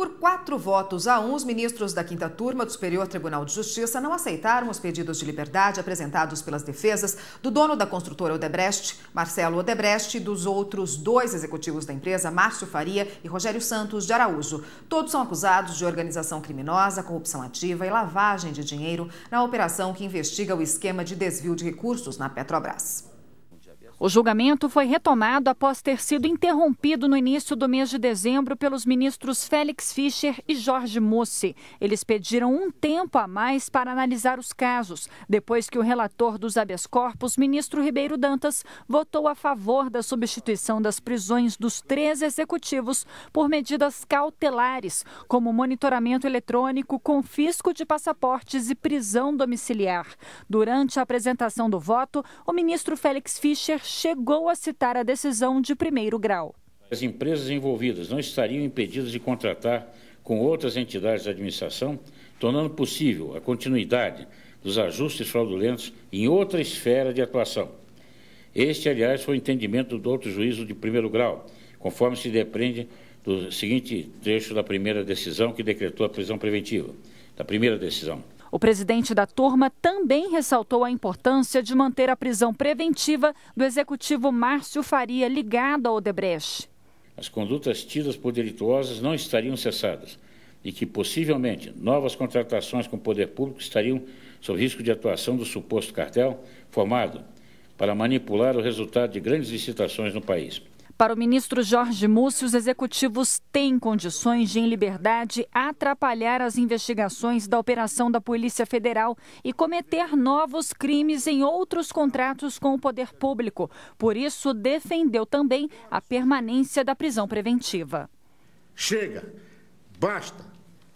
Por quatro votos a um, os ministros da quinta turma do Superior Tribunal de Justiça não aceitaram os pedidos de liberdade apresentados pelas defesas do dono da construtora Odebrecht, Marcelo Odebrecht, e dos outros dois executivos da empresa, Márcio Faria e Rogério Santos de Araújo. Todos são acusados de organização criminosa, corrupção ativa e lavagem de dinheiro na operação que investiga o esquema de desvio de recursos na Petrobras. O julgamento foi retomado após ter sido interrompido no início do mês de dezembro pelos ministros Félix Fischer e Jorge Mussi. Eles pediram um tempo a mais para analisar os casos, depois que o relator dos habeas corpus, ministro Ribeiro Dantas, votou a favor da substituição das prisões dos três executivos por medidas cautelares, como monitoramento eletrônico, confisco de passaportes e prisão domiciliar. Durante a apresentação do voto, o ministro Félix Fischer chegou a citar a decisão de primeiro grau. As empresas envolvidas não estariam impedidas de contratar com outras entidades de administração, tornando possível a continuidade dos ajustes fraudulentos em outra esfera de atuação. Este, aliás, foi o entendimento do outro juízo de primeiro grau, conforme se depreende do seguinte trecho da primeira decisão que decretou a prisão preventiva, da primeira decisão. O presidente da turma também ressaltou a importância de manter a prisão preventiva do executivo Márcio Faria ligado ao Odebrecht. As condutas tidas por delituosas não estariam cessadas e que possivelmente novas contratações com o poder público estariam sob risco de atuação do suposto cartel formado para manipular o resultado de grandes licitações no país. Para o ministro Jorge Mussi, os executivos têm condições de, em liberdade, atrapalhar as investigações da operação da Polícia Federal e cometer novos crimes em outros contratos com o poder público. Por isso, defendeu também a permanência da prisão preventiva. Chega, basta.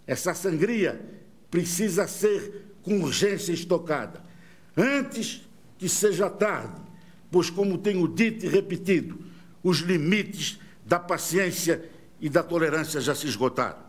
Essa sangria precisa ser com urgência estocada. Antes que seja tarde, pois, como tenho dito e repetido, os limites da paciência e da tolerância já se esgotaram.